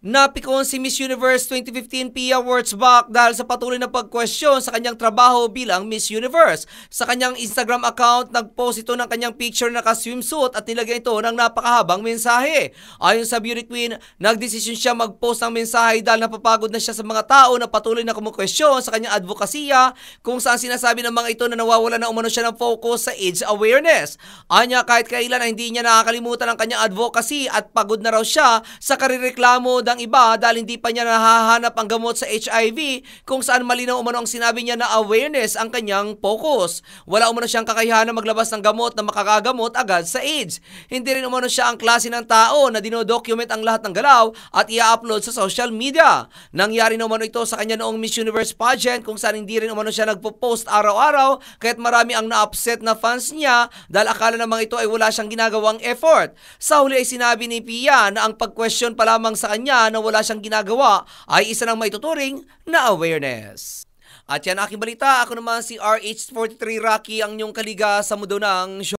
Napikon si Miss Universe 2015 Pia Wurtzbach dahil sa patuloy na pagkwestiyon sa kanyang trabaho bilang Miss Universe. Sa kanyang Instagram account, nagpost ito ng kanyang picture na ka-swimsuit at nilagay ito ng napakahabang mensahe. Ayon sa beauty queen, nagdesisyon siya magpost ng mensahe dahil napapagod na siya sa mga tao na patuloy na kumukwestiyon sa kanyang advokasya kung saan sinasabi ng mga ito na nawawala na umano siya ng focus sa AIDS awareness. Anya kahit kailan ay hindi niya nakakalimutan ang kanyang advocacy at pagod na raw siya sa karireklamo ang iba dahil hindi pa niya nahahanap ang gamot sa HIV kung saan malinaw umano ang sinabi niya na awareness ang kanyang focus. Wala umano siyang kakayahan na maglabas ng gamot na makakagamot agad sa AIDS. Hindi rin umano siya ang klase ng tao na dinodocument ang lahat ng galaw at ia-upload sa social media. Nangyari na umano ito sa kanya noong Miss Universe pageant kung saan hindi rin umano siya nagpo-post araw-araw kahit marami ang na-upset na fans niya dahil akala ng mga ito ay wala siyang ginagawang effort. Sa huli ay sinabi ni Pia na ang pag-question pa lamang sa kanya niya na wala siyang ginagawa ay isa ng maituturing na awareness. At yan aking balita. Ako naman si RH43 Rocky, ang inyong kaliga sa mundo ng show.